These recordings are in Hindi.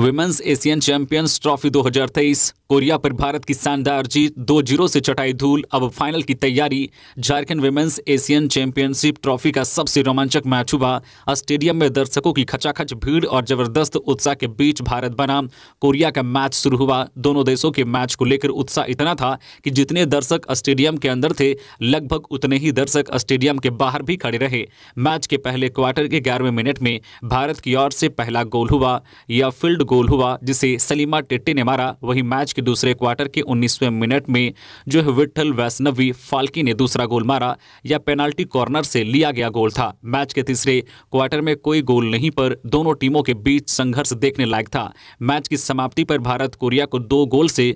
women's Asian champions trophy 2023 Korea पर भारत की शानदार जीत दो जीरो से चटाई धूल अब फाइनल की तैयारी Jharkhand women's Asian championship trophy का सबसे रोमांचक मैच हुआ स्टेडियम में दर्शकों की खचाखच भीड़ और जबरदस्त उत्साह के बीच भारत बना कोरिया का मैच शुरू हुआ दोनों देशों के मैच को लेकर उत्साह इतना था कि जितने दर्शक स्टेडियम के अंदर थे लगभग उतने ही दर्शक स्टेडियम के बाहर भी खड़े रहे मैच के पहले क्वार्टर के ग्यारहवें मिनट में भारत की ओर से पहला गोल हुआ यह फील्ड गोल हुआ जिसे सलीमा टिट्टी ने मारा वहीं मैच के दूसरे क्वार्टर के 19वें मिनट में जो है विठल वैष्णवी फाल्की ने दूसरा गोल मारा या पेनाल्टी कॉर्नर से लिया गया गोल था मैच के तीसरे क्वार्टर में कोई गोल नहीं पर दोनों टीमों के बीच संघर्ष देखने लायक था मैच की समाप्ति पर भारत कोरिया को दो गोल से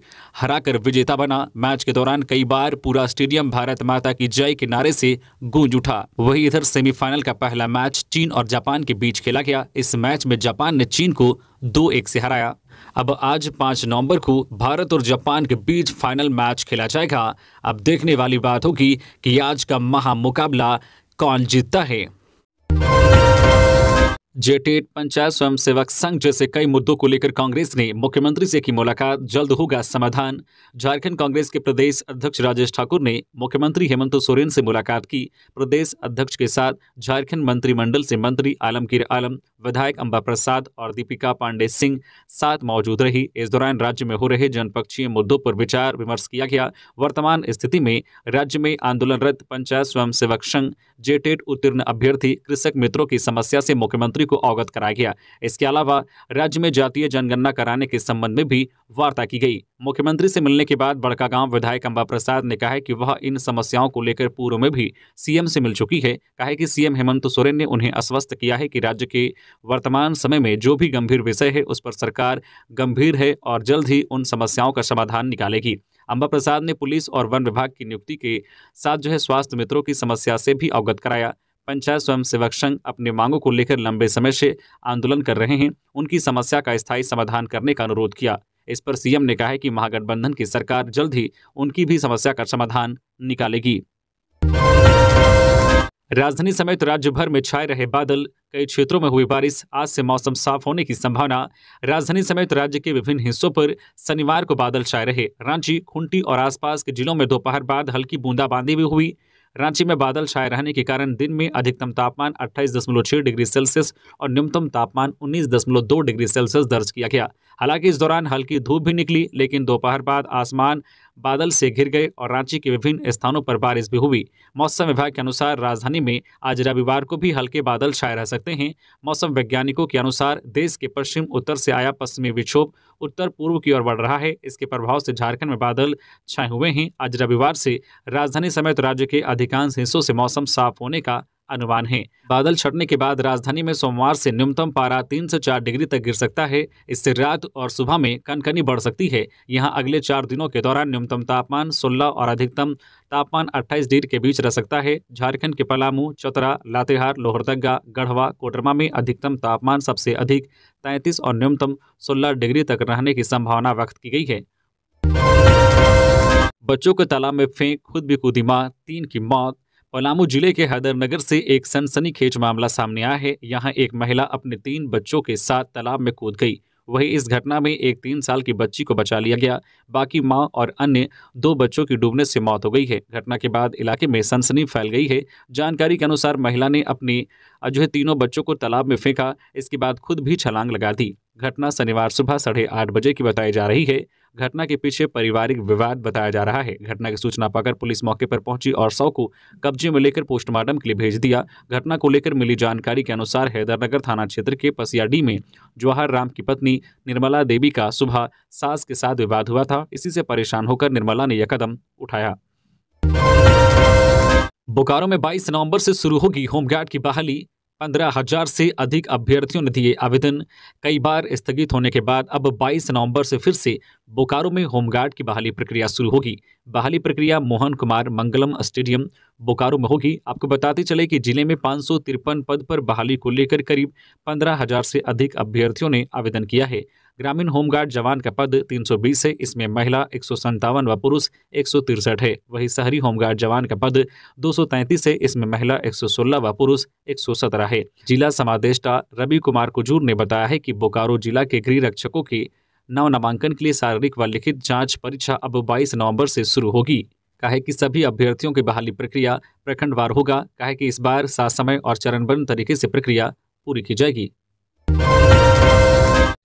हराकर विजेता बना मैच के दौरान कई बार पूरा स्टेडियम भारत माता की जय के नारे से गूंज उठा वही इधर सेमीफाइनल का पहला मैच चीन और जापान के बीच खेला गया इस मैच में जापान ने चीन को दो एक से हराया अब आज पांच नवंबर को भारत और जापान के बीच फाइनल मैच खेला जाएगा अब देखने वाली बात होगी कि आज का महामुकाबला कौन जीतता है जेटेट पंचायत स्वयं सेवक संघ जैसे कई मुद्दों को लेकर कांग्रेस ने मुख्यमंत्री से की मुलाकात जल्द होगा समाधान झारखंड कांग्रेस के प्रदेश अध्यक्ष राजेश ठाकुर ने मुख्यमंत्री हेमंत सोरेन से मुलाकात की प्रदेश अध्यक्ष के साथ झारखंड मंत्रिमंडल से मंत्री आलमगीर आलम विधायक अंबा प्रसाद और दीपिका पांडे सिंह साथ मौजूद रही इस दौरान राज्य में हो रहे जनपक्षीय मुद्दों पर विचार विमर्श किया गया वर्तमान स्थिति में राज्य में आंदोलनरत पंचायत स्वयं सेवक संघ जेटेट उत्तीर्ण अभ्यर्थी कृषक मित्रों की समस्या से मुख्यमंत्री को अवगत कराया गया इसके अलावा राज्य में जातीय जनगणना कराने के संबंध में भी वार्ता की गई मुख्यमंत्री से मिलने के बाद बड़कागांव विधायक अंबा प्रसाद ने कहा है कि वह इन समस्याओं को लेकर पूर्व में भी सीएम से मिल चुकी है कहा है कि सीएम हेमंत सोरेन ने उन्हें आश्वस्त किया है कि राज्य के वर्तमान समय में जो भी गंभीर विषय है उस पर सरकार गंभीर है और जल्द ही उन समस्याओं का समाधान निकालेगी अंबा प्रसाद ने पुलिस और वन विभाग की नियुक्ति के साथ जो है स्वास्थ्य मित्रों की समस्या से भी अवगत कराया पंचायत स्वयं सेवक संघ अपनी मांगों को लेकर लंबे समय से आंदोलन कर रहे हैं उनकी समस्या का स्थायी समाधान करने का अनुरोध किया इस पर सीएम ने कहा है कि महागठबंधन की सरकार जल्द ही उनकी भी समस्या का समाधान निकालेगी राजधानी समेत राज्य भर में छाए रहे बादल कई क्षेत्रों में हुई बारिश आज से मौसम साफ होने की संभावना राजधानी समेत राज्य के विभिन्न हिस्सों पर शनिवार को बादल छाए रहे रांची खूंटी और आसपास के जिलों में दोपहर बाद हल्की बूंदाबांदी भी हुई रांची में बादल छाए रहने के कारण दिन में अधिकतम तापमान 28.6 डिग्री सेल्सियस और न्यूनतम तापमान 19.2 डिग्री सेल्सियस दर्ज किया गया हालांकि इस दौरान हल्की धूप भी निकली लेकिन दोपहर बाद आसमान बादल से घिर गए और रांची के विभिन्न स्थानों पर बारिश भी हुई मौसम विभाग के अनुसार राजधानी में आज रविवार को भी हल्के बादल छाए रह सकते हैं मौसम वैज्ञानिकों के अनुसार देश के पश्चिम उत्तर से आया पश्चिमी विक्षोभ उत्तर पूर्व की ओर बढ़ रहा है इसके प्रभाव से झारखंड में बादल छाए हुए हैं आज रविवार से राजधानी समेत राज्य के अधिकांश हिस्सों से मौसम साफ होने का अनुमान है बादल छटने के बाद राजधानी में सोमवार से न्यूनतम पारा तीन से चार डिग्री तक गिर सकता है इससे रात और सुबह में कनकनी बढ़ सकती है यहाँ अगले चार दिनों के दौरान न्यूनतम तापमान सोलह और अधिकतम तापमान अट्ठाईस डिग्री के बीच रह सकता है झारखंड के पलामू चतरा लातेहार लोहरदगा गढ़वा कोटरमा में अधिकतम तापमान सबसे अधिक तैंतीस और न्यूनतम सोलह डिग्री तक रहने की संभावना व्यक्त की गई है बच्चों के तालाब में फेंक खुद भी कूदी मां तीन की मौत पलामू जिले के हैदरनगर से एक सनसनीखेज मामला सामने आया है यहाँ एक महिला अपने तीन बच्चों के साथ तालाब में कूद गई वहीं इस घटना में एक तीन साल की बच्ची को बचा लिया गया बाकी मां और अन्य दो बच्चों की डूबने से मौत हो गई है घटना के बाद इलाके में सनसनी फैल गई है जानकारी के अनुसार महिला ने अपने जो है तीनों बच्चों को तालाब में फेंका इसके बाद खुद भी छलांग लगा दी घटना शनिवार सुबह साढ़े आठ बजे की बताई जा रही है घटना के पीछे पारिवारिक विवाद बताया जा रहा है घटना की सूचना पाकर पुलिस मौके पर पहुंची और शव को कब्जे में लेकर पोस्टमार्टम के लिए भेज दिया घटना को लेकर मिली जानकारी के अनुसार हैदरनगर थाना क्षेत्र के पसियाडी में जवाहर राम की पत्नी निर्मला देवी का सुबह सास के साथ विवाद हुआ था इसी से परेशान होकर निर्मला ने यह कदम उठाया बोकारो में 22 नवंबर से शुरू होगी होमगार्ड की बहाली पंद्रह हजार से अधिक अभ्यर्थियों ने दिए आवेदन कई बार स्थगित होने के बाद अब 22 नवंबर से फिर से बोकारो में होमगार्ड की बहाली प्रक्रिया शुरू होगी बहाली प्रक्रिया मोहन कुमार मंगलम स्टेडियम बोकारो में होगी आपको बताते चले कि जिले में पाँच पद पर बहाली को लेकर करीब पंद्रह हजार से अधिक अभ्यर्थियों ने आवेदन किया है ग्रामीण होमगार्ड जवान का पद 320 है इसमें महिला एक व पुरुष एक है वहीं शहरी होमगार्ड जवान का पद 233 है इसमें महिला 116 व पुरुष एक है जिला समादेष्टा रवि कुमार कुजूर ने बताया है कि बोकारो जिला के गृह रक्षकों के नव नामांकन के लिए शारीरिक व लिखित जाँच परीक्षा अब बाईस नवम्बर से शुरू होगी कहे कि सभी अभ्यर्थियों की बहाली प्रक्रिया प्रखंडवार होगा कहा कि इस बार सात समय और चरणबद्ध तरीके से प्रक्रिया पूरी की जाएगी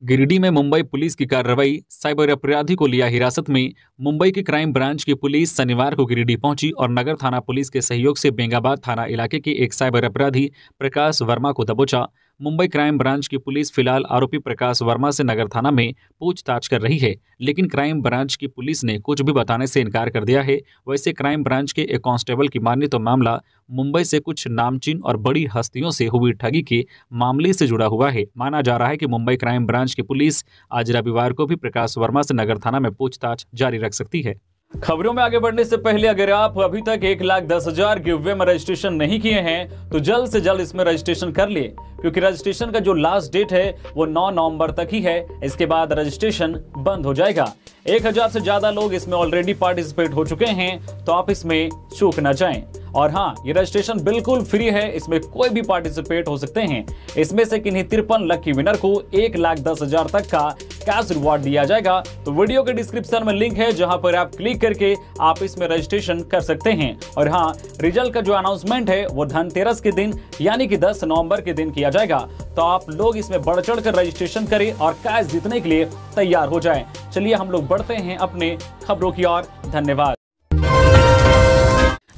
गिरिडीह में मुंबई पुलिस की कार्रवाई साइबर अपराधी को लिया हिरासत में मुंबई की क्राइम ब्रांच की पुलिस शनिवार को गिरिडीह पहुंची और नगर थाना पुलिस के सहयोग से बेंगाबाद थाना इलाके के एक साइबर अपराधी प्रकाश वर्मा को दबोचा मुंबई क्राइम ब्रांच की पुलिस फिलहाल आरोपी प्रकाश वर्मा से नगर थाना में पूछताछ कर रही है लेकिन क्राइम ब्रांच की पुलिस ने कुछ भी बताने से इनकार कर दिया है वैसे क्राइम ब्रांच के एक कांस्टेबल की माने तो मामला मुंबई से कुछ नामचीन और बड़ी हस्तियों से हुई ठगी के मामले से जुड़ा हुआ है माना जा रहा है कि मुंबई क्राइम ब्रांच की पुलिस आज रविवार को भी प्रकाश वर्मा से नगर थाना में पूछताछ जारी रख सकती है खबरों में आगे बढ़ने से पहले अगर आप अभी तक एक लाख दस हजार गिवे में रजिस्ट्रेशन नहीं किए हैं तो जल्द से जल्द इसमें रजिस्ट्रेशन कर लिए क्योंकि रजिस्ट्रेशन का जो लास्ट डेट है वो 9 नवंबर तक ही है इसके बाद रजिस्ट्रेशन बंद हो जाएगा एक हजार से ज्यादा लोग इसमें ऑलरेडी पार्टिसिपेट हो चुके हैं तो आप इसमें चूक ना जाएं और हाँ ये रजिस्ट्रेशन बिल्कुल फ्री है इसमें कोई भी पार्टिसिपेट हो सकते हैं इसमें से किन्हीं तिरपन लकी विनर को एक लाख दस हजार तक का कैश रिवॉर्ड दिया जाएगा तो वीडियो के डिस्क्रिप्शन में लिंक है जहां पर आप क्लिक करके आप इसमें रजिस्ट्रेशन कर सकते हैं और हाँ रिजल्ट का जो अनाउंसमेंट है वो धनतेरस के दिन यानी कि दस नवम्बर के दिन किया जाएगा तो आप लोग इसमें बढ़ चढ़ कर रजिस्ट्रेशन करें और कैश जीतने के लिए तैयार हो जाए चलिए हम लोग बढ़ते हैं अपने खबरों की ओर धन्यवाद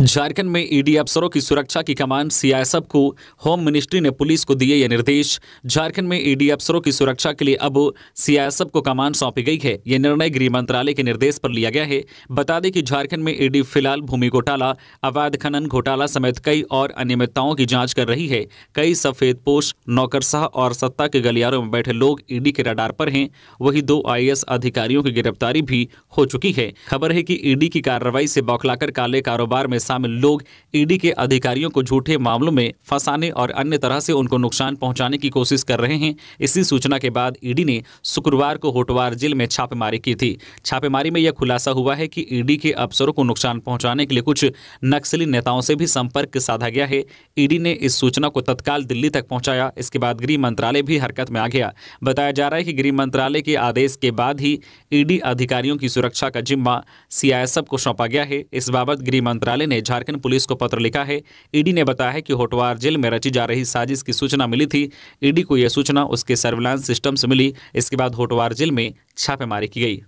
झारखंड में ईडी अफसरों की सुरक्षा की कमान सीआईएसएफ को होम मिनिस्ट्री ने पुलिस को दिए ये निर्देश झारखंड में ईडी अफसरों की सुरक्षा के लिए अब सीआईएसएफ को कमान सौंपी गई है ये निर्णय गृह मंत्रालय के निर्देश पर लिया गया है बता दें कि झारखंड में ईडी फिलहाल भूमि घोटाला अवैध खनन घोटाला समेत कई और अनियमितताओं की जाँच कर रही है कई सफेदपोश नौकरशाह और सत्ता के गलियारों में बैठे लोग ईडी के रडार पर है वही दो आई अधिकारियों की गिरफ्तारी भी हो चुकी है खबर है की ईडी की कार्रवाई से बौखलाकर काले कारोबार में शामिल लोग ईडी के अधिकारियों को झूठे मामलों में फंसाने और अन्य तरह से उनको नुकसान पहुंचाने की कोशिश कर रहे हैं इसी सूचना के बाद ईडी ने शुक्रवार को होटवार जेल में छापेमारी की थी छापेमारी में यह खुलासा हुआ है कि ईडी के अफसरों को नुकसान पहुंचाने के लिए कुछ नक्सली नेताओं से भी संपर्क साधा गया है ईडी ने इस सूचना को तत्काल दिल्ली तक पहुंचाया इसके बाद गृह मंत्रालय भी हरकत में आ गया बताया जा रहा है कि गृह मंत्रालय के आदेश के बाद ही ईडी अधिकारियों की सुरक्षा का जिम्मा सीआईएसएफ को सौंपा गया है इस बाबत गृह मंत्रालय ने ने झारखंड पुलिस को पत्र लिखा है ईडी ने बताया है कि होटवार जेल में रची जा रही साजिश की सूचना मिली थी ईडी को यह सूचना उसके सर्विलांस सिस्टम से मिली इसके बाद होटवार जेल में छापेमारी की गई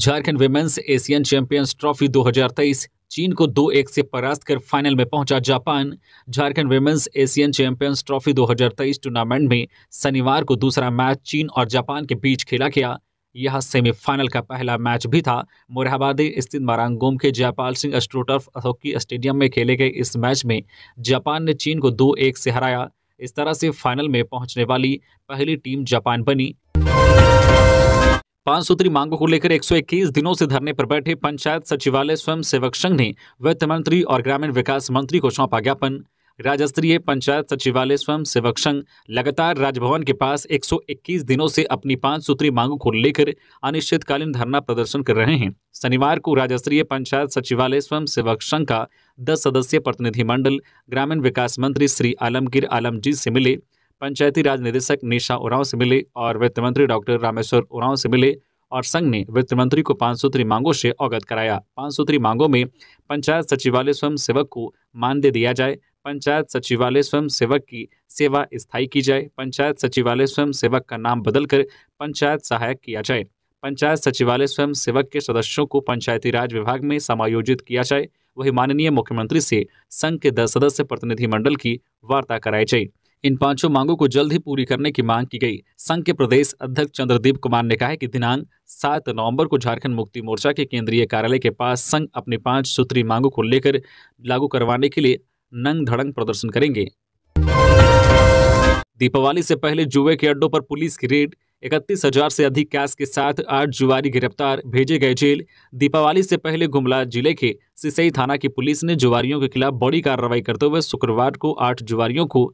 Jharkhand women's Asian champions trophy 2023 चीन को दो एक से परास्त कर फाइनल में पहुंचा Japan Jharkhand women's Asian champions trophy 2023 tournament में शनिवार को दूसरा मैच चीन और जापान के बीच खेला गया यह सेमीफाइनल का पहला मैच भी था मोरहाबादी स्थित मारांगोम के Jaipal Singh astroturf hockey stadium में खेले गए इस मैच में जापान ने चीन को दो एक से हराया इस तरह से फाइनल में पहुंचने वाली पहली टीम जापान बनी पांच सूत्री मांगों को लेकर 121 दिनों से धरने पर बैठे पंचायत सचिवालय स्वयं सेवक संघ ने वित्त मंत्री और ग्रामीण विकास मंत्री को सौंपा ज्ञापन राज्य स्तरीय पंचायत सचिवालय स्वयं सेवक संघ लगातार राजभवन के पास 121 दिनों से अपनी पांच सूत्री मांगों को लेकर अनिश्चितकालीन धरना प्रदर्शन कर रहे हैं शनिवार को राज्य स्तरीय पंचायत सचिवालय स्वयं सेवक संघ का दस सदस्यीय प्रतिनिधिमंडल ग्रामीण विकास मंत्री श्री आलमगीर आलम जी से मिले पंचायती राज निदेशक निशा उरांव से मिले और वित्त मंत्री डॉक्टर रामेश्वर उरांव से मिले और संघ ने वित्त मंत्री को पांच सूत्री मांगों से अवगत कराया पांच सूत्री मांगों में पंचायत सचिवालय स्वयं सेवक को मानदेय दिया जाए पंचायत सचिवालय स्वयं सेवक की सेवा स्थायी की जाए पंचायत सचिवालय स्वयं सेवक का नाम बदलकर पंचायत सहायक किया जाए पंचायत सचिवालय स्वयं सेवक के सदस्यों को पंचायती राज विभाग में समायोजित किया जाए वही माननीय मुख्यमंत्री से संघ के दस सदस्य प्रतिनिधि मंडल की वार्ता कराई जाए इन पांचों मांगों को जल्द ही पूरी करने की मांग की गई संघ के प्रदेश अध्यक्ष चंद्रदीप कुमार ने कहा है कि दिनांक सात नवंबर को झारखंड मुक्ति मोर्चा के केंद्रीय कार्यालय के पास संघ अपनी पांच सूत्री मांगों को लेकर लागू करवाने के लिए नंग धड़ंग प्रदर्शन करेंगे दीपावली से पहले जुए के अड्डों पर पुलिस की रेड इकतीस हजार से अधिक कैश के साथ आठ जुआरी गिरफ्तार भेजे गए जेल दीपावली से पहले गुमला जिले के सिसई थाना की पुलिस ने जुआरियों के खिलाफ बड़ी कार्रवाई करते हुए शुक्रवार को आठ जुआरियों को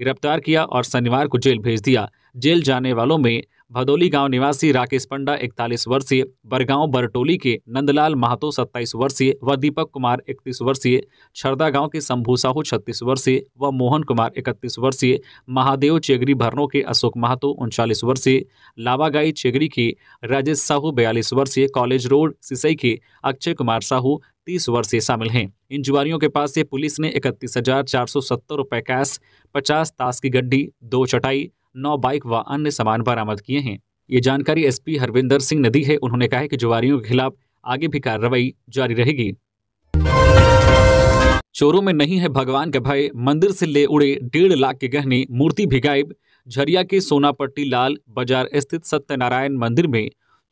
गिरफ्तार किया और शनिवार को जेल भेज दिया जेल जाने वालों में भदौली गांव निवासी राकेश पंडा 41 वर्षीय बरगांव बरटोली के नंदलाल महातो 27 वर्षीय व दीपक कुमार 31 वर्षीय छरदा गांव के शंभू साहू छत्तीस वर्षीय व मोहन कुमार 31 वर्षीय महादेव चेगरी भरनो के अशोक महातो उनचालीस वर्षीय लावागाई चेगरी के राजेश साहू बयालीस वर्षीय कॉलेज रोड सिसई के अक्षय कुमार साहू तीस वर्षीय शामिल हैं इन जुआरियों के पास से पुलिस ने इकतीस हजार चार सौ सत्तर रुपये कैश पचास ताश की गड्डी दो चटाई नौ बाइक व अन्य सामान बरामद किए हैं ये जानकारी एसपी हरविंदर सिंह ने दी है उन्होंने कहा है कि जुआरियों के खिलाफ आगे भी कार्रवाई जारी रहेगी चोरों में नहीं है भगवान का भय मंदिर से ले उड़े डेढ़ लाख के गहने मूर्ति भी गायब झरिया के सोनापट्टी लाल बाजार स्थित सत्यनारायण मंदिर में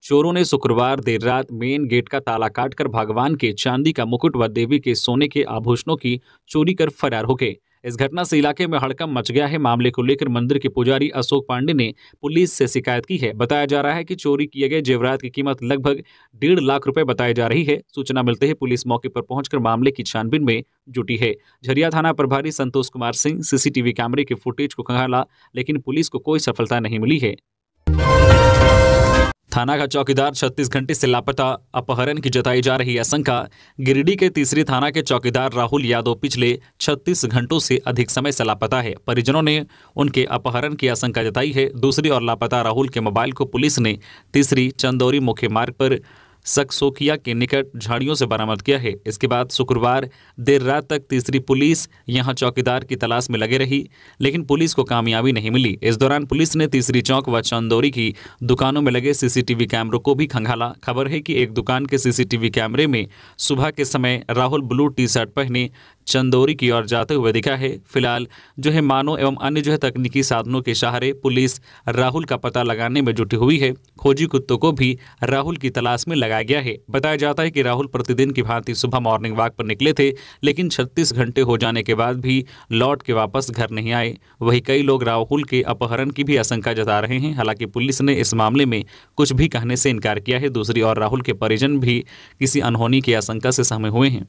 चोरों ने शुक्रवार देर रात मेन गेट का ताला काटकर भगवान के चांदी का मुकुट व देवी के सोने के आभूषणों की चोरी कर फरार हो गए इस घटना से इलाके में हड़कम मच गया है मामले को लेकर मंदिर के पुजारी अशोक पांडे ने पुलिस से शिकायत की है बताया जा रहा है कि चोरी किए गए जेवरात की कीमत लगभग डेढ़ लाख रुपए बताई जा रही है सूचना मिलते ही पुलिस मौके पर पहुंचकर मामले की छानबीन में जुटी है झरिया थाना प्रभारी संतोष कुमार सिंह सीसीटीवी कैमरे के फुटेज को खंगाला लेकिन पुलिस को कोई सफलता नहीं मिली है थाना का चौकीदार 36 घंटे से लापता अपहरण की जताई जा रही आशंका गिरिडीह के तीसरी थाना के चौकीदार राहुल यादव पिछले 36 घंटों से अधिक समय से लापता है परिजनों ने उनके अपहरण की आशंका जताई है दूसरी और लापता राहुल के मोबाइल को पुलिस ने तीसरी चंदौरी मुख्य मार्ग पर सकसोकिया के निकट झाड़ियों से बरामद किया है इसके बाद शुक्रवार देर रात तक तीसरी पुलिस यहां चौकीदार की तलाश में लगे रही लेकिन पुलिस को कामयाबी नहीं मिली इस दौरान पुलिस ने तीसरी चौक व चंदौरी की दुकानों में लगे सीसीटीवी कैमरों को भी खंगाला खबर है कि एक दुकान के सीसीटीवी कैमरे में सुबह के समय राहुल ब्लू टी शर्ट पहने चंदौरी की ओर जाते हुए दिखा है फिलहाल जो है मानव एवं अन्य जो है तकनीकी साधनों के सहारे पुलिस राहुल का पता लगाने में जुटी हुई है खोजी कुत्तों को भी राहुल की तलाश में लगा लगाया गया है बताया जाता है कि राहुल प्रतिदिन की भांति सुबह मॉर्निंग वॉक पर निकले थे लेकिन 36 घंटे हो जाने के बाद भी लौट के वापस घर नहीं आए वही कई लोग राहुल के अपहरण की भी आशंका जता रहे हैं हालांकि पुलिस ने इस मामले में कुछ भी कहने से इनकार किया है दूसरी ओर राहुल के परिजन भी किसी अनहोनी की आशंका से सहमे हुए हैं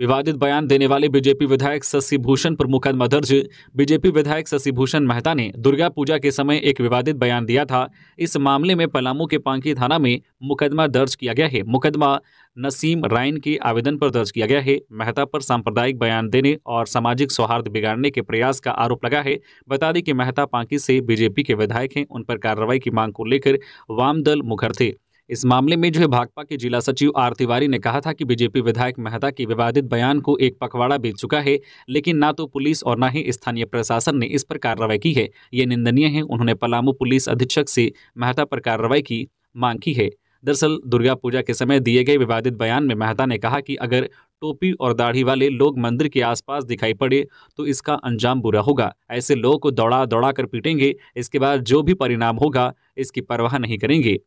विवादित बयान देने वाले बीजेपी विधायक शशि भूषण पर मुकदमा दर्ज बीजेपी विधायक शशि भूषण मेहता ने दुर्गा पूजा के समय एक विवादित बयान दिया था इस मामले में पलामू के पांकी थाना में मुकदमा दर्ज किया गया है मुकदमा नसीम राइन के आवेदन पर दर्ज किया गया है मेहता पर सांप्रदायिक बयान देने और सामाजिक सौहार्द बिगाड़ने के प्रयास का आरोप लगा है बता दें कि मेहता पांकी से बीजेपी के विधायक हैं उन पर कार्रवाई की मांग को लेकर वामदल मुखर थे इस मामले में जो है भाकपा के जिला सचिव आर तिवारी ने कहा था कि बीजेपी विधायक मेहता के विवादित बयान को एक पखवाड़ा बीत चुका है लेकिन ना तो पुलिस और ना ही स्थानीय प्रशासन ने इस पर कार्रवाई की है ये निंदनीय है उन्होंने पलामू पुलिस अधीक्षक से मेहता पर कार्रवाई की मांग की है दरअसल दुर्गा पूजा के समय दिए गए विवादित बयान में मेहता ने कहा कि अगर टोपी और दाढ़ी वाले लोग मंदिर के आसपास दिखाई पड़े तो इसका अंजाम बुरा होगा ऐसे लोगों को दौड़ा दौड़ा कर पीटेंगे इसके बाद जो भी परिणाम होगा इसकी परवाह नहीं करेंगे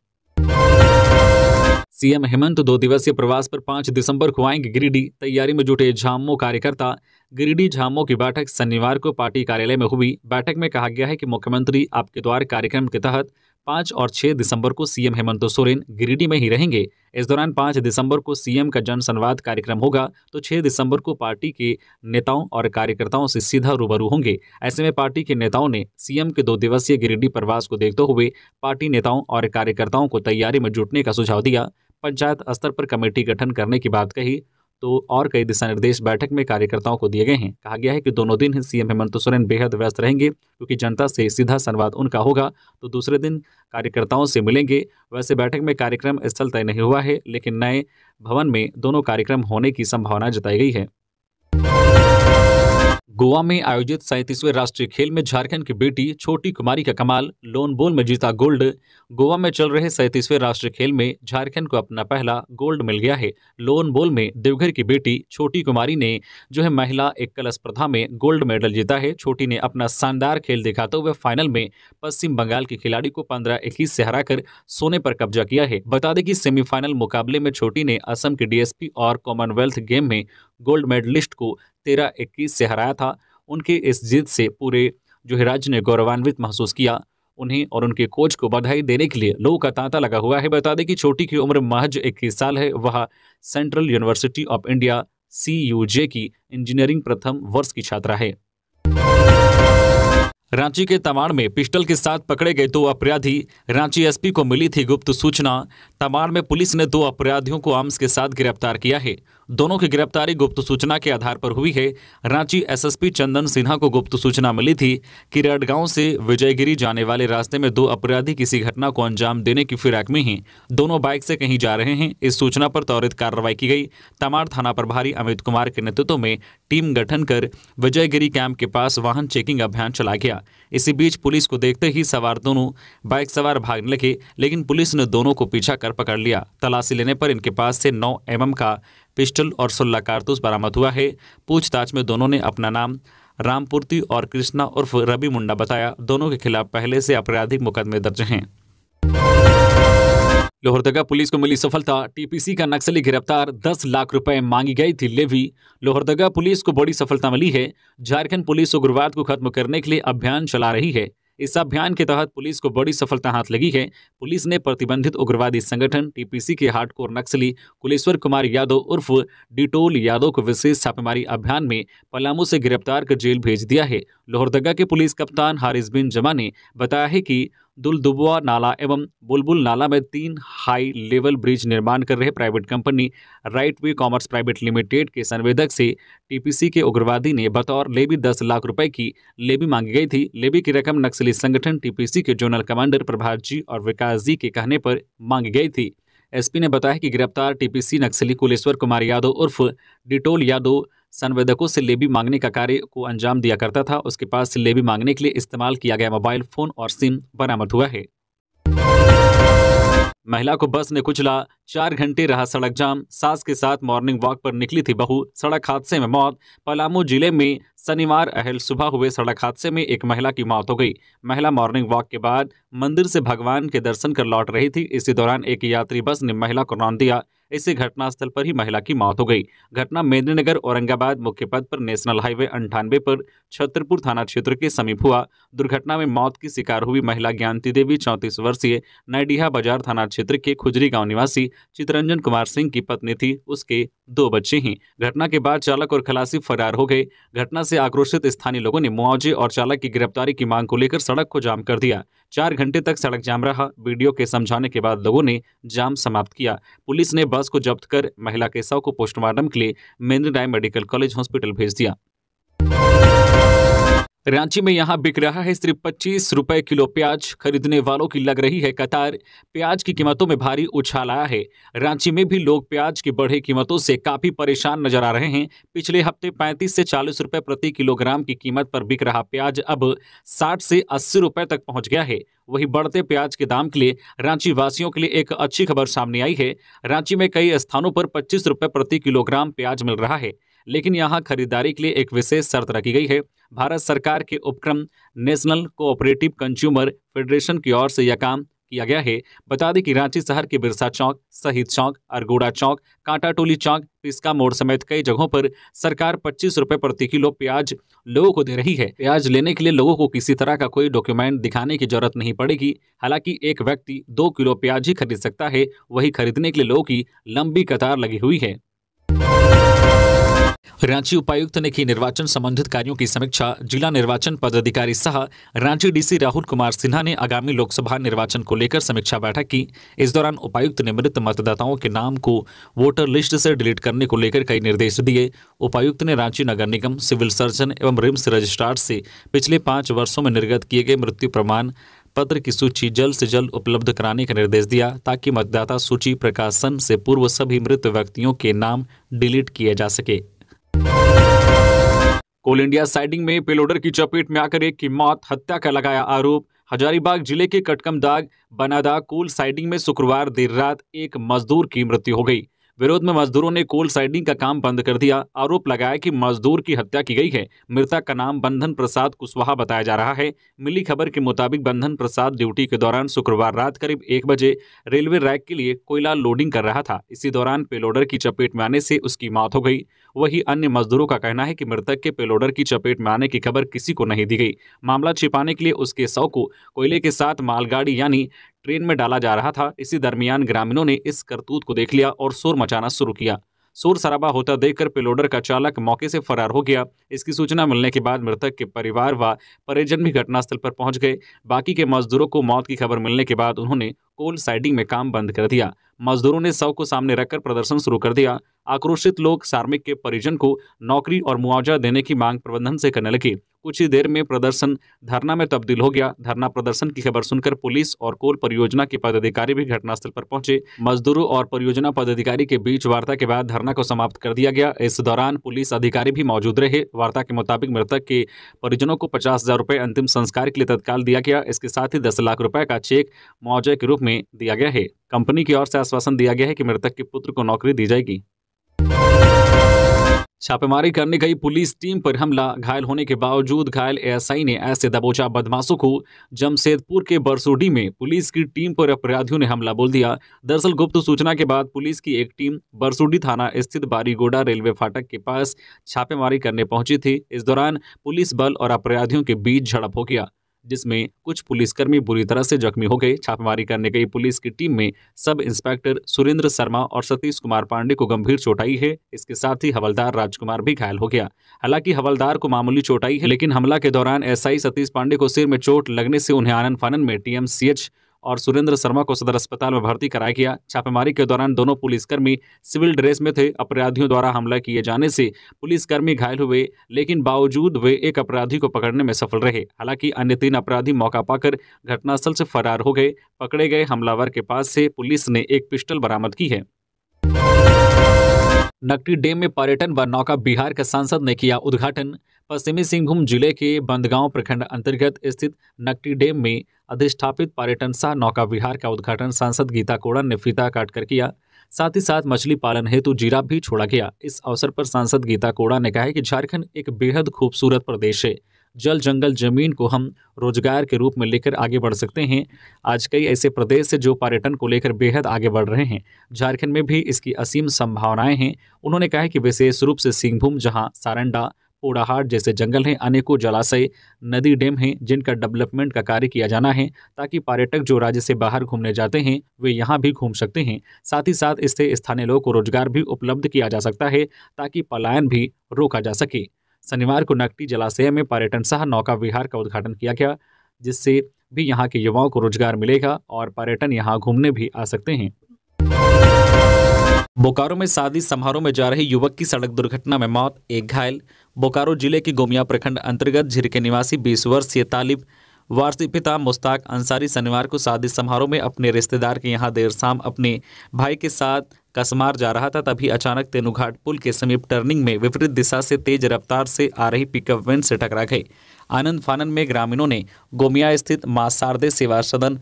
सीएम हेमंत दो दिवसीय प्रवास पर पांच दिसंबर को आएंगे गिरिडीह तैयारी में जुटे झामो कार्यकर्ता गिरिडीह झामो की बैठक शनिवार को पार्टी कार्यालय में हुई बैठक में कहा गया है कि मुख्यमंत्री आपके द्वार कार्यक्रम के तहत पाँच और छह दिसंबर को सीएम हेमंत सोरेन गिरिडीह में ही रहेंगे इस दौरान पाँच दिसंबर को सीएम का जन संवाद कार्यक्रम होगा तो छह दिसंबर को पार्टी के नेताओं और कार्यकर्ताओं से सीधा रूबरू होंगे ऐसे में पार्टी के नेताओं ने सीएम के दो दिवसीय गिरिडीह प्रवास को देखते हुए पार्टी नेताओं और कार्यकर्ताओं को तैयारी में जुटने का सुझाव दिया पंचायत स्तर पर कमेटी गठन करने की बात कही तो और कई दिशा निर्देश बैठक में कार्यकर्ताओं को दिए गए हैं कहा गया है कि दोनों दिन ही सीएम हेमंत सोरेन बेहद व्यस्त रहेंगे क्योंकि जनता से सीधा संवाद उनका होगा तो दूसरे दिन कार्यकर्ताओं से मिलेंगे वैसे बैठक में कार्यक्रम स्थल तय नहीं हुआ है लेकिन नए भवन में दोनों कार्यक्रम होने की संभावना जताई गई है गोवा में आयोजित सैंतीसवें राष्ट्रीय खेल में झारखंड की बेटी छोटी कुमारी का कमाल लोन बोल में जीता गोल्ड गोवा में चल रहे सैंतीसवें राष्ट्रीय खेल में झारखंड को अपना पहला गोल्ड मिल गया है लोन बोल में देवघर की बेटी छोटी कुमारी ने जो है महिला एकल स्पर्धा में गोल्ड मेडल जीता है छोटी ने अपना शानदार खेल दिखाते हुए फाइनल में पश्चिम बंगाल के खिलाड़ी को पंद्रह इक्कीस से हरा सोने पर कब्जा किया है बता दें कि सेमीफाइनल मुकाबले में छोटी ने असम के डीएसपी और कॉमनवेल्थ गेम में गोल्ड मेडलिस्ट को तेरह इक्कीस से हराया था उनके इस जीत से पूरे जो है राज्य ने गौरवान्वित महसूस किया उन्हें और उनके कोच को बधाई देने के लिए लोगों का तांता लगा हुआ है बता दें कि छोटी की उम्र महज इक्कीस साल है वह central university of India C की इंजीनियरिंग प्रथम वर्ष की छात्रा है रांची के तमाड़ में पिस्टल के साथ पकड़े गए दो अपराधी रांची एसपी को मिली थी गुप्त सूचना तमाड़ में पुलिस ने दो अपराधियों को आर्म्स के साथ गिरफ्तार किया है दोनों की गिरफ्तारी गुप्त सूचना के आधार पर हुई है रांची एसएसपी चंदन सिन्हा को गुप्त सूचना मिली थी कि रेडगांव से विजयगिरी जाने वाले रास्ते में दो अपराधी किसी घटना को अंजाम देने की फिराक में हैं दोनों बाइक से कहीं जा रहे हैं इस सूचना पर त्वरित कार्रवाई की गई तमाड़ थाना प्रभारी अमित कुमार के नेतृत्व में टीम गठन कर विजयगिरी कैंप के पास वाहन चेकिंग अभियान चला गया इसी बीच पुलिस को देखते ही सवार दोनों बाइक सवार भागने लगे लेकिन पुलिस ने दोनों को पीछा कर पकड़ लिया तलाशी लेने पर इनके पास से नौ एम का पिस्टल और सोलह कारतूस बरामद हुआ है पूछताछ में दोनों ने अपना नाम रामपूर्ति और कृष्णा उर्फ रवि मुंडा बताया दोनों के खिलाफ पहले से आपराधिक मुकदमे दर्ज हैं लोहरदगा पुलिस को मिली सफलता टीपीसी का नक्सली गिरफ्तार 10 लाख रुपए मांगी गई थी लेवी लोहरदगा पुलिस को बड़ी सफलता मिली है झारखंड पुलिस उग्रवाद को खत्म करने के लिए अभियान चला रही है इस अभियान के तहत पुलिस को बड़ी सफलता हाथ लगी है पुलिस ने प्रतिबंधित उग्रवादी संगठन टीपीसी के हार्डकोर नक्सली कुलेश्वर कुमार यादव उर्फ डिटोल यादव को विशेष छापेमारी अभियान में पलामू से गिरफ्तार कर जेल भेज दिया है लोहरदगा के पुलिस कप्तान हारिस बिन जमा ने बताया है कि दुलदुबुआ नाला एवं बुलबुल नाला में तीन हाई लेवल ब्रिज निर्माण कर रहे private company right way commerce private limited के संवेदक से टीपीसी के उग्रवादी ने बतौर लेबी दस लाख रुपए की लेबी मांगी गई थी लेबी की रकम नक्सली संगठन टीपीसी के जोनल कमांडर प्रभात जी और विकास जी के कहने पर मांगी गई थी एसपी ने बताया कि गिरफ्तार टीपीसी नक्सली कुलेश्वर कुमार यादव उर्फ डिटोल यादव संवेदकों से लेबी मांगने का कार्य को अंजाम दिया करता था उसके पास लेबी मांगने के लिए इस्तेमाल किया गया मोबाइल फोन और सिम बरामद हुआ है महिला को बस ने कुचला चार घंटे रहा सड़क जाम सास के साथ मॉर्निंग वॉक पर निकली थी बहू सड़क हादसे में मौत पलामू जिले में शनिवार अहल सुबह हुए सड़क हादसे में एक महिला की मौत हो गई महिला मॉर्निंग वॉक के बाद मंदिर से भगवान के दर्शन कर लौट रही थी इसी दौरान एक यात्री बस ने महिला को रौन दिया इससे घटनास्थल पर ही महिला की मौत हो गई घटना मेदिनीनगर औरंगाबाद मुख्य पद पर नेशनल हाईवे अंठानवे पर छतरपुर थाना क्षेत्र के समीप हुआ दुर्घटना में मौत की शिकार हुई महिला ज्ञानती देवी चौंतीस वर्षीय नडीहा बाजार थाना क्षेत्र के खुजरी गाँव निवासी चितरंजन कुमार सिंह की पत्नी थी उसके दो बच्चे ही घटना के बाद चालक और खलासी फरार हो गए घटना से आक्रोशित स्थानीय लोगों ने मुआवजे और चालक की गिरफ्तारी की मांग को लेकर सड़क को जाम कर दिया चार घंटे तक सड़क जाम रहा वीडियो के समझाने के बाद लोगों ने जाम समाप्त किया पुलिस ने बस को जब्त कर महिला के शव को पोस्टमार्टम के लिए मेन्द्र मेडिकल कॉलेज हॉस्पिटल भेज दिया रांची में यहां बिक रहा है सिर्फ पच्चीस रुपए किलो प्याज खरीदने वालों की लग रही है कतार प्याज की कीमतों में भारी उछाल आया है रांची में भी लोग प्याज की बढ़े कीमतों से काफी परेशान नजर आ रहे हैं पिछले हफ्ते 35 से 40 रुपए प्रति किलोग्राम की कीमत पर बिक रहा प्याज अब 60 से 80 रुपए तक पहुंच गया है वहीं बढ़ते प्याज के दाम के लिए रांची वासियों के लिए एक अच्छी खबर सामने आई है रांची में कई स्थानों पर पच्चीस रुपये प्रति किलोग्राम प्याज मिल रहा है लेकिन यहाँ खरीदारी के लिए एक विशेष शर्त रखी गई है भारत सरकार के उपक्रम नेशनल कोऑपरेटिव कंज्यूमर फेडरेशन की ओर से यह काम किया गया है बता दें कि रांची शहर के बिरसा चौक शहीद चौक अरगोड़ा चौक कांटा टोली चौक पिस्का मोड़ समेत कई जगहों पर सरकार पच्चीस रुपए प्रति किलो प्याज लोगों को दे रही है प्याज लेने के लिए लोगों को किसी तरह का कोई डॉक्यूमेंट दिखाने की जरूरत नहीं पड़ेगी हालांकि एक व्यक्ति दो किलो प्याज ही खरीद सकता है वही खरीदने के लिए लोगों की लंबी कतार लगी हुई है रांची उपायुक्त ने की निर्वाचन संबंधित कार्यों की समीक्षा जिला निर्वाचन पदाधिकारी सह रांची डीसी राहुल कुमार सिन्हा ने आगामी लोकसभा निर्वाचन को लेकर समीक्षा बैठक की इस दौरान उपायुक्त ने मृत मतदाताओं के नाम को वोटर लिस्ट से डिलीट करने को लेकर कई निर्देश दिए उपायुक्त ने रांची नगर निगम सिविल सर्जन एवं रिम्स रजिस्ट्रार से पिछले पाँच वर्षों में निर्गत किए गए मृत्यु प्रमाण पत्र की सूची जल्द से जल्द उपलब्ध कराने का निर्देश दिया ताकि मतदाता सूची प्रकाशन से पूर्व सभी मृत व्यक्तियों के नाम डिलीट किए जा सके कोल इंडिया साइडिंग में पेलोडर की चपेट में आकर एक की मौत हत्या का लगाया आरोप हजारीबाग जिले के कटकमदाग बनादा कोल साइडिंग में शुक्रवार देर रात एक मजदूर की मृत्यु हो गई विरोध में मजदूरों ने कोल साइडिंग का काम बंद कर दिया आरोप लगाया कि मजदूर की हत्या की गई है मृतक का नाम बंधन प्रसाद कुशवाहा बताया जा रहा है मिली खबर के मुताबिक बंधन प्रसाद ड्यूटी के दौरान शुक्रवार रात करीब एक बजे रेलवे रैक के लिए कोयला लोडिंग कर रहा था इसी दौरान पेलोडर की चपेट में आने से उसकी मौत हो गई वही अन्य मजदूरों का कहना है कि मृतक के पेलोडर की चपेट में आने की खबर किसी को नहीं दी गई मामला छिपाने के लिए उसके शव को कोयले के साथ मालगाड़ी यानी ट्रेन में डाला जा रहा था इसी दरमियान ग्रामीणों ने इस करतूत को देख लिया और शोर मचाना शुरू किया शोर शराबा होता देखकर पिलोडर का चालक मौके से फरार हो गया इसकी सूचना मिलने के बाद मृतक के परिवार व परिजन भी घटनास्थल पर पहुंच गए बाकी के मजदूरों को मौत की खबर मिलने के बाद उन्होंने कोल साइडिंग में काम बंद कर दिया मजदूरों ने शव को सामने रखकर प्रदर्शन शुरू कर दिया आक्रोशित लोग शार्मिक के परिजन को नौकरी और मुआवजा देने की मांग प्रबंधन से करने लगे कुछ ही देर में प्रदर्शन धरना में तब्दील हो गया धरना प्रदर्शन की खबर सुनकर पुलिस और कोल परियोजना के पदाधिकारी भी घटनास्थल पर पहुंचे मजदूरों और परियोजना पदाधिकारी के बीच वार्ता के बाद धरना को समाप्त कर दिया गया इस दौरान पुलिस अधिकारी भी मौजूद रहे वार्ता के मुताबिक मृतक के परिजनों को पचास हजार अंतिम संस्कार के लिए तत्काल दिया गया इसके साथ ही दस लाख रुपए का चेक मुआवजे के रूप में दिया गया है कंपनी की ओर से आश्वासन दिया गया है कि मृतक के पुत्र को नौकरी दी जाएगी छापेमारी करने गई पुलिस टीम पर हमला घायल होने के बावजूद घायल एएसआई ने ऐसे दबोचा बदमाशों को जमशेदपुर के बरसोडी में पुलिस की टीम पर अपराधियों ने हमला बोल दिया दरअसल गुप्त सूचना के बाद पुलिस की एक टीम बरसोडी थाना स्थित बारीगोडा रेलवे फाटक के पास छापेमारी करने पहुंची थी इस दौरान पुलिस बल और अपराधियों के बीच झड़प हो गया जिसमें कुछ पुलिसकर्मी बुरी तरह से जख्मी हो गए छापेमारी करने गई पुलिस की टीम में सब इंस्पेक्टर सुरेंद्र शर्मा और सतीश कुमार पांडे को गंभीर चोट आई है इसके साथ ही हवलदार राजकुमार भी घायल हो गया हालांकि हवलदार को मामूली चोट आई है लेकिन हमला के दौरान एसआई सतीश पांडे को सिर में चोट लगने से उन्हें आनंद फानन में टीएमसीएच और सुरेंद्र शर्मा को सदर अस्पताल में भर्ती कराया गया छापेमारी के दौरान दोनों पुलिसकर्मी सिविल ड्रेस में थे अपराधियों द्वारा हमला किए जाने से पुलिसकर्मी घायल हुए लेकिन बावजूद वे एक अपराधी को पकड़ने में सफल रहे हालांकि अन्य तीन अपराधी मौका पाकर घटनास्थल से फरार हो गए पकड़े गए हमलावर के पास से पुलिस ने एक पिस्टल बरामद की है नकटी डेम में पर्यटन व नौका बिहार के सांसद ने किया उद्घाटन पश्चिमी सिंहभूम जिले के बंदगांव प्रखंड अंतर्गत स्थित नकटी डैम में अधिष्ठापित पर्यटन सा नौका विहार का उद्घाटन सांसद गीता कोड़न ने फीता काटकर किया साथ ही साथ मछली पालन हेतु जीरा भी छोड़ा गया इस अवसर पर सांसद गीता कोड़ा ने कहा कि झारखंड एक बेहद खूबसूरत प्रदेश है जल जंगल जमीन को हम रोजगार के रूप में लेकर आगे बढ़ सकते हैं आज कई ऐसे प्रदेश जो पर्यटन को लेकर बेहद आगे बढ़ रहे हैं झारखंड में भी इसकी असीम संभावनाएं हैं उन्होंने कहा कि विशेष रूप से सिंहभूम जहां सारंडा पोड़ाहाट जैसे जंगल हैं अनेकों जलाशय नदी डैम हैं जिनका डेवलपमेंट का कार्य किया जाना है ताकि पर्यटक जो राज्य से बाहर घूमने जाते हैं वे यहाँ भी घूम सकते हैं साथ ही साथ इससे स्थानीय लोगों को रोजगार भी उपलब्ध किया जा सकता है ताकि पलायन भी रोका जा सके शनिवार को नकटी जलाशय में पर्यटन सह नौका विहार का उद्घाटन किया गया जिससे भी यहाँ के युवाओं को रोजगार मिलेगा और पर्यटन यहाँ घूमने भी आ सकते हैं बोकारो में शादी समारोह में जा रहे युवक की सड़क दुर्घटना में मौत एक घायल बोकारो जिले के गोमिया प्रखंड अंतर्गत झिरके निवासी 20 वर्षीय तालिब वार्षिक पिता मुश्ताक अंसारी शनिवार को शादी समारोह में अपने रिश्तेदार के यहां देर शाम अपने भाई के साथ कसमार जा रहा था तभी अचानक तेनुघाट पुल के समीप टर्निंग में विपरीत दिशा से तेज रफ्तार से आ रही पिकअप वैन से टकरा गए आनंद फानंद में ग्रामीणों ने गोमिया स्थित माँ शारदे सेवा सदन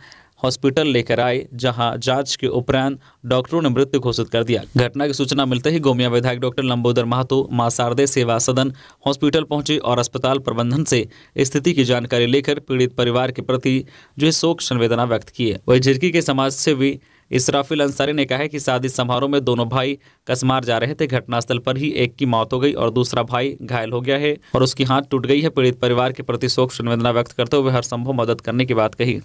हॉस्पिटल लेकर आए जहां जांच के उपरांत डॉक्टरों ने मृत्यु घोषित कर दिया घटना की सूचना मिलते ही गोमिया विधायक डॉक्टर लंबोदर महतो मां शारदे सेवा सदन हॉस्पिटल पहुंचे और अस्पताल प्रबंधन से स्थिति की जानकारी लेकर पीड़ित परिवार के प्रति जो है शोक संवेदना व्यक्त की है वही झिरकी के समाज सेवी इसराफिल अंसारी ने कहा है कि शादी समारोह में दोनों भाई कसमार जा रहे थे घटनास्थल पर ही एक की मौत हो गई और दूसरा भाई घायल हो गया है और उसकी हाथ टूट गई है पीड़ित परिवार के प्रति शोक संवेदना व्यक्त करते हुए हर संभव मदद करने की बात कही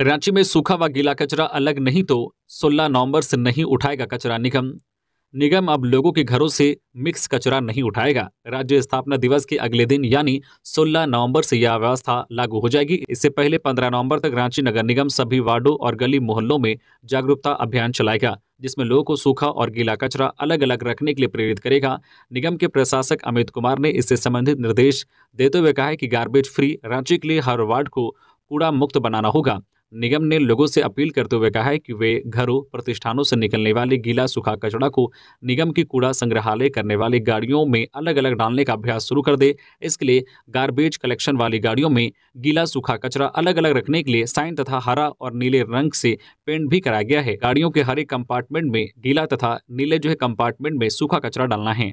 रांची में सूखा व गीला कचरा अलग नहीं तो 16 नवंबर से नहीं उठाएगा कचरा निगम निगम अब लोगों के घरों से मिक्स कचरा नहीं उठाएगा राज्य स्थापना दिवस के अगले दिन यानी 16 नवंबर से यह व्यवस्था लागू हो जाएगी इससे पहले 15 नवंबर तक रांची नगर निगम सभी वार्डों और गली मोहल्लों में जागरूकता अभियान चलाएगा जिसमें लोगों को सूखा और गीला कचरा अलग अलग रखने के लिए प्रेरित करेगा निगम के प्रशासक अमित कुमार ने इससे संबंधित निर्देश देते हुए कहा है कि गार्बेज फ्री रांची के लिए हर वार्ड को कूड़ा मुक्त बनाना होगा निगम ने लोगों से अपील करते हुए कहा है कि वे घरों प्रतिष्ठानों से निकलने वाले गीला सूखा कचरा को निगम की कूड़ा संग्रहालय करने वाली गाड़ियों में अलग अलग डालने का अभ्यास शुरू कर दे इसके लिए गार्बेज कलेक्शन वाली गाड़ियों में गीला सूखा कचरा अलग अलग रखने के लिए साइन तथा हरा और नीले रंग से पेंट भी कराया गया है गाड़ियों के हरे कंपार्टमेंट में गीला तथा नीले जो है कंपार्टमेंट में सूखा कचरा डालना है